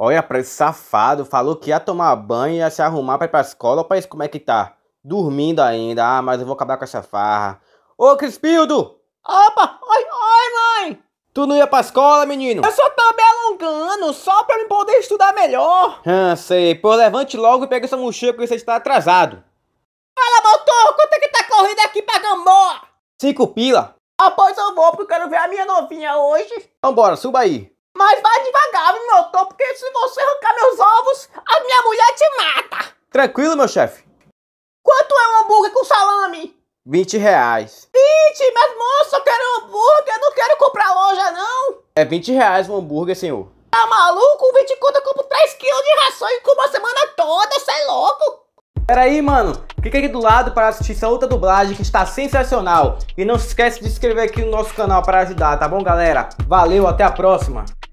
Olha pra esse safado, falou que ia tomar banho, ia se arrumar pra ir pra escola. Olha pra isso como é que tá. Dormindo ainda. Ah, mas eu vou acabar com essa farra. Ô, Crispildo! Opa! Oi, oi, mãe! Tu não ia pra escola, menino? Eu só tava me alongando, só pra me poder estudar melhor. Ah, sei. Pô, levante logo e pega essa mochila porque você está atrasado. Fala, motor! Quanto é que tá correndo aqui pra Gamboa? Cinco pila. Ah, pois eu vou, porque eu quero ver a minha novinha hoje. Então bora, suba aí. Mas vai devagar, meu doutor, porque se você arrancar meus ovos, a minha mulher te mata. Tranquilo, meu chefe. Quanto é um hambúrguer com salame? 20 reais. 20? Mas, moço, eu quero um hambúrguer, eu não quero comprar loja, não. É 20 reais um hambúrguer, senhor. Tá maluco? 20 conto eu compro 3 quilos de ração e como a semana toda, cê é louco? Peraí, mano. Clica aqui do lado para assistir essa outra dublagem que está sensacional. E não se esquece de se inscrever aqui no nosso canal para ajudar, tá bom, galera? Valeu, até a próxima.